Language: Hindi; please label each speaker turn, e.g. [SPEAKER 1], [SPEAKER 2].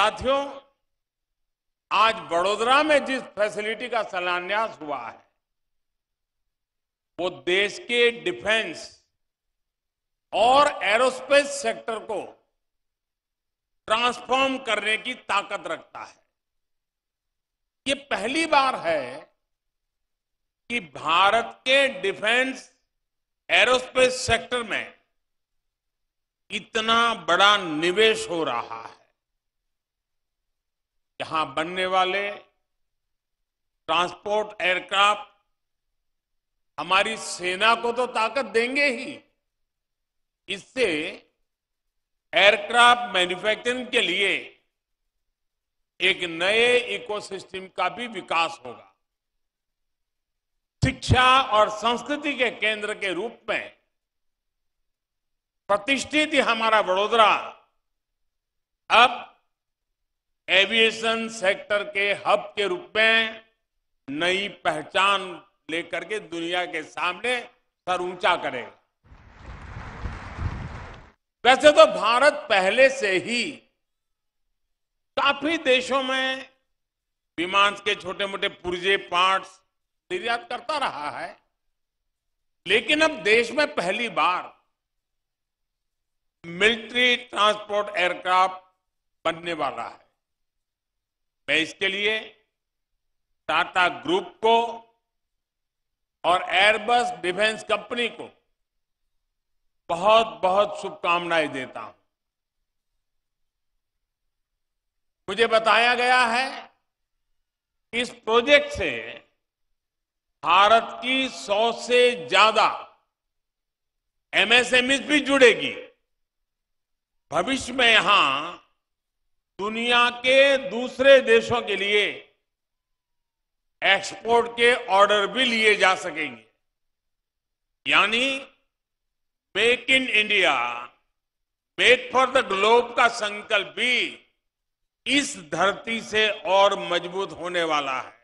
[SPEAKER 1] साथियों आज बड़ोदरा में जिस फैसिलिटी का शिलान्यास हुआ है वो देश के डिफेंस और एरोस्पेस सेक्टर को ट्रांसफॉर्म करने की ताकत रखता है ये पहली बार है कि भारत के डिफेंस एरोस्पेस सेक्टर में इतना बड़ा निवेश हो रहा है यहां बनने वाले ट्रांसपोर्ट एयरक्राफ्ट हमारी सेना को तो ताकत देंगे ही इससे एयरक्राफ्ट मैन्युफैक्चरिंग के लिए एक नए इकोसिस्टम का भी विकास होगा शिक्षा और संस्कृति के केंद्र के रूप में प्रतिष्ठित हमारा वडोदरा अब एविएशन सेक्टर के हब के रूप में नई पहचान लेकर के दुनिया के सामने सर ऊंचा करेगा वैसे तो भारत पहले से ही काफी देशों में विमान के छोटे मोटे पुर्जे पार्ट्स निर्यात करता रहा है लेकिन अब देश में पहली बार मिलिट्री ट्रांसपोर्ट एयरक्राफ्ट बनने वाला है मैं इसके लिए टाटा ग्रुप को और एयरबस डिफेंस कंपनी को बहुत बहुत शुभकामनाएं देता हूं मुझे बताया गया है इस प्रोजेक्ट से भारत की 100 से ज्यादा एमएसएमई भी जुड़ेगी भविष्य में यहां दुनिया के दूसरे देशों के लिए एक्सपोर्ट के ऑर्डर भी लिए जा सकेंगे यानी make in India make for the globe का संकल्प भी इस धरती से और मजबूत होने वाला है